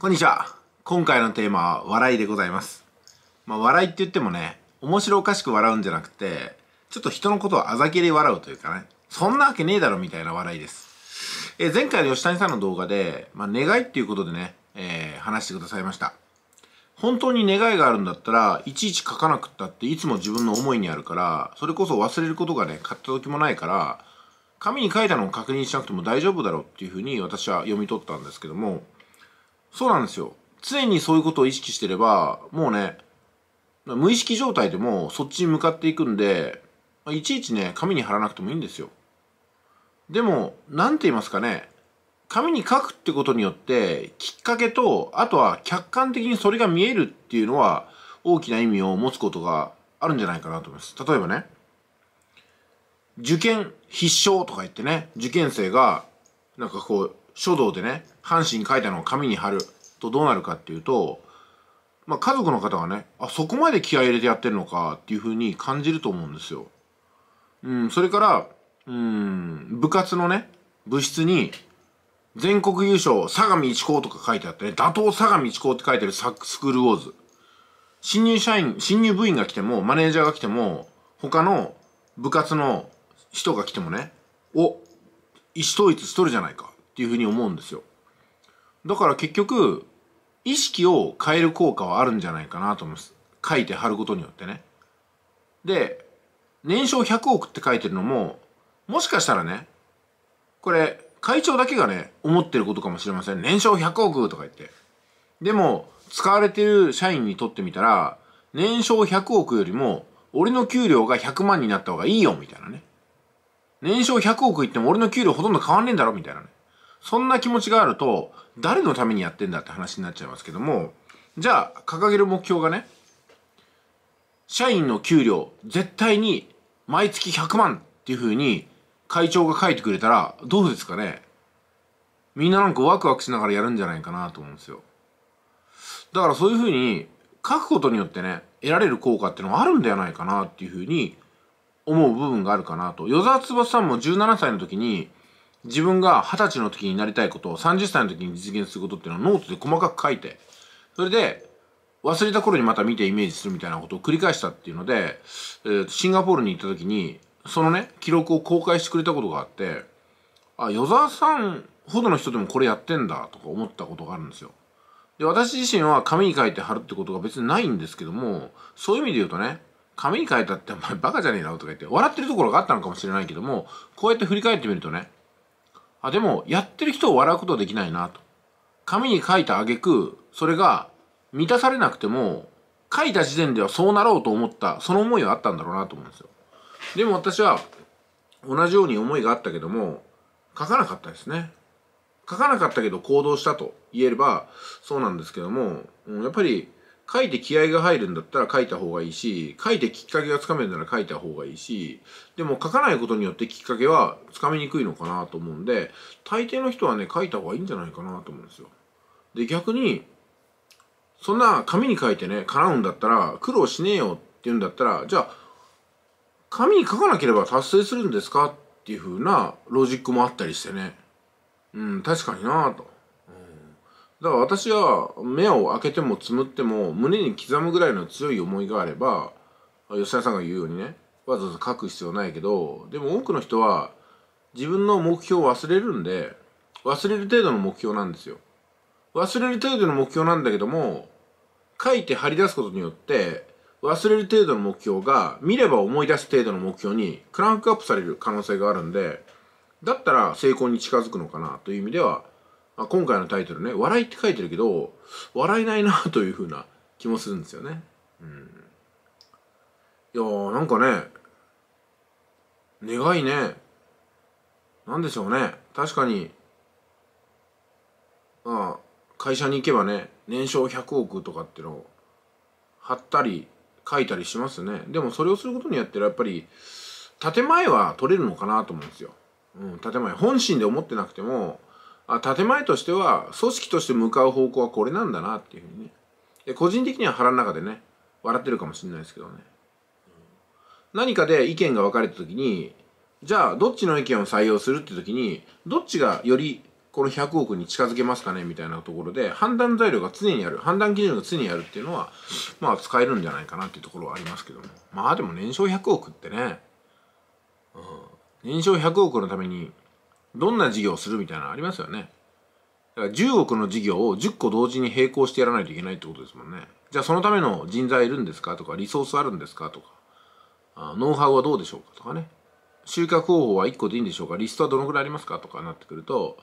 こんにちは。今回のテーマは笑いでございます。まあ、笑いって言ってもね、面白おかしく笑うんじゃなくて、ちょっと人のことをあざけで笑うというかね、そんなわけねえだろみたいな笑いです。え前回の吉谷さんの動画で、まあ、願いっていうことでね、えー、話してくださいました。本当に願いがあるんだったら、いちいち書かなくったっていつも自分の思いにあるから、それこそ忘れることがね、買った時もないから、紙に書いたのを確認しなくても大丈夫だろうっていうふうに私は読み取ったんですけども、そうなんですよ。常にそういうことを意識してれば、もうね、無意識状態でもそっちに向かっていくんで、いちいちね、紙に貼らなくてもいいんですよ。でも、なんて言いますかね、紙に書くってことによって、きっかけと、あとは客観的にそれが見えるっていうのは、大きな意味を持つことがあるんじゃないかなと思います。例えばね、受験必勝とか言ってね、受験生が、なんかこう、書道でね阪神書いたのを紙に貼るとどうなるかっていうと、まあ、家族の方がねあそこまで気合入れてやってるのかっていうふうに感じると思うんですよ。うん、それからうん部活のね部室に全国優勝相模一高とか書いてあってね打倒相模一高って書いてるサックスクールウォーズ新入社員新入部員が来てもマネージャーが来ても他の部活の人が来てもねお一統一しとるじゃないかっていうふうに思うんですよだから結局意識を変える効果はあるんじゃないかなと思います書いて貼ることによってねで年商100億って書いてるのももしかしたらねこれ会長だけがね思ってることかもしれません年商100億とか言ってでも使われてる社員にとってみたら年商100億よりも俺の給料が100万になった方がいいよみたいなね年商100億いっても俺の給料ほとんど変わんねえんだろみたいなねそんな気持ちがあると、誰のためにやってんだって話になっちゃいますけども、じゃあ、掲げる目標がね、社員の給料、絶対に毎月100万っていうふうに会長が書いてくれたら、どうですかねみんななんかワクワクしながらやるんじゃないかなと思うんですよ。だからそういうふうに書くことによってね、得られる効果っていうのはあるんではないかなっていうふうに思う部分があるかなと。与沢翼さんも17歳の時に自分が二十歳の時になりたいことを30歳の時に実現することっていうのはノートで細かく書いてそれで忘れた頃にまた見てイメージするみたいなことを繰り返したっていうので、えー、シンガポールに行った時にそのね記録を公開してくれたことがあってあ与沢さんほどの人でもこれやってんだとか思ったことがあるんですよ。で私自身は紙に書いて貼るってことが別にないんですけどもそういう意味で言うとね紙に書いたってお前バカじゃねえなとか言って笑ってるところがあったのかもしれないけどもこうやって振り返ってみるとねあ、でも、やってる人を笑うことはできないなと。紙に書いた挙句、それが満たされなくても、書いた時点ではそうなろうと思った、その思いはあったんだろうなと思うんですよ。でも私は、同じように思いがあったけども、書かなかったですね。書かなかったけど行動したと言えればそうなんですけども、やっぱり書いて気合が入るんだったら書いた方がいいし、書いてきっかけがつかめるなら書いた方がいいし、でも書かないことによってきっかけはつかみにくいのかなと思うんで、大抵の人はね、書いた方がいいんじゃないかなと思うんですよ。で、逆に、そんな紙に書いてね、叶うんだったら、苦労しねえよって言うんだったら、じゃあ、紙に書かなければ達成するんですかっていう風なロジックもあったりしてね。うん、確かになぁと。だから私は目を開けてもつむっても胸に刻むぐらいの強い思いがあれば吉田さんが言うようにねわざわざ書く必要ないけどでも多くの人は自分の目標を忘れるんで忘れる程度の目標なんですよ忘れる程度の目標なんだけども書いて貼り出すことによって忘れる程度の目標が見れば思い出す程度の目標にクランクアップされる可能性があるんでだったら成功に近づくのかなという意味ではまあ、今回のタイトルね「笑い」って書いてるけど笑えないなというふうな気もするんですよね。うん、いやーなんかね願いね何でしょうね確かにまあ会社に行けばね年商100億とかっていうのを貼ったり書いたりしますねでもそれをすることによってやっぱり建前は取れるのかなと思うんですよ。うん、建前本心で思ってなくてもあ建前としては組織として向かう方向はこれなんだなっていうふうにねで個人的には腹の中でね笑ってるかもしれないですけどね、うん、何かで意見が分かれた時にじゃあどっちの意見を採用するって時にどっちがよりこの100億に近づけますかねみたいなところで判断材料が常にある判断基準が常にあるっていうのはまあ使えるんじゃないかなっていうところはありますけどもまあでも年商100億ってね、うん、年商100億のためにどんな事業をするみたいなのありますよね。だから10億の事業を10個同時に並行してやらないといけないってことですもんね。じゃあそのための人材いるんですかとか、リソースあるんですかとか、あノウハウはどうでしょうかとかね。集客方法は1個でいいんでしょうかリストはどのくらいありますかとかなってくると、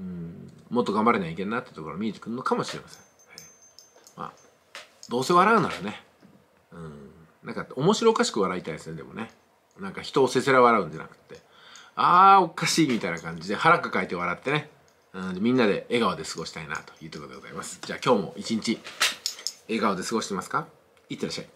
うん、もっと頑張れなきゃいけないなってところが見えてくるのかもしれません。はい、まあ、どうせ笑うならね、うん、なんか面白おかしく笑いたいですね、でもね。なんか人をせせら笑うんじゃなくて。ああおかしいみたいな感じで腹抱えて笑ってね、うん、みんなで笑顔で過ごしたいなというところでございますじゃあ今日も一日笑顔で過ごしてますかいってらっしゃい